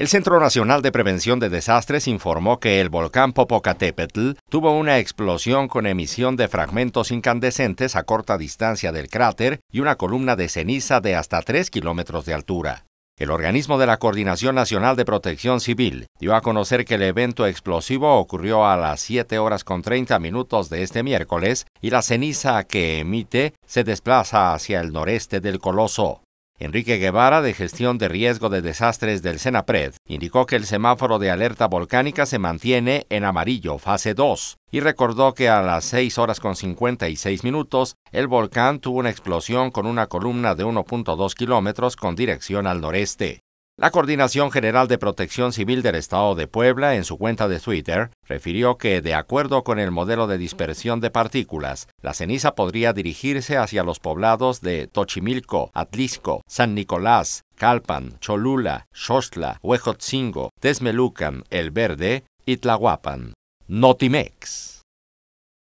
El Centro Nacional de Prevención de Desastres informó que el volcán Popocatépetl tuvo una explosión con emisión de fragmentos incandescentes a corta distancia del cráter y una columna de ceniza de hasta 3 kilómetros de altura. El organismo de la Coordinación Nacional de Protección Civil dio a conocer que el evento explosivo ocurrió a las 7 horas con 30 minutos de este miércoles y la ceniza que emite se desplaza hacia el noreste del coloso. Enrique Guevara, de Gestión de Riesgo de Desastres del SENAPRED, indicó que el semáforo de alerta volcánica se mantiene en amarillo, fase 2, y recordó que a las 6 horas con 56 minutos, el volcán tuvo una explosión con una columna de 1.2 kilómetros con dirección al noreste. La Coordinación General de Protección Civil del Estado de Puebla, en su cuenta de Twitter, refirió que, de acuerdo con el modelo de dispersión de partículas, la ceniza podría dirigirse hacia los poblados de Tochimilco, Atlisco, San Nicolás, Calpan, Cholula, Xostla, Huejotzingo, Desmelucan, El Verde y Tlahuapan. Notimex.